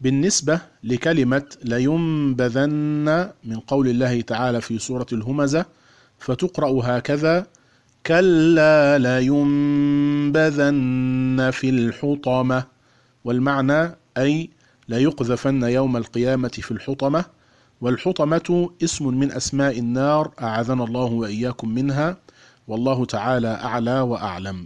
بالنسبة لكلمة لينبذن من قول الله تعالى في سورة الهمزة فتقرأ هكذا كلا لينبذن في الحطمة والمعنى أي ليقذفن يوم القيامة في الحطمة والحطمة اسم من أسماء النار أعاذنا الله وإياكم منها والله تعالى أعلى وأعلم